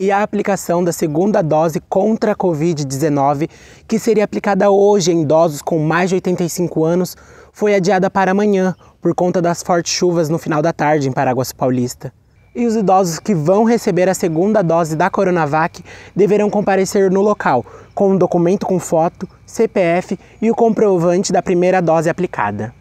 e a aplicação da segunda dose contra a Covid-19, que seria aplicada hoje em idosos com mais de 85 anos, foi adiada para amanhã por conta das fortes chuvas no final da tarde em Paraguas Paulista. E os idosos que vão receber a segunda dose da Coronavac deverão comparecer no local, com um documento com foto, CPF e o comprovante da primeira dose aplicada.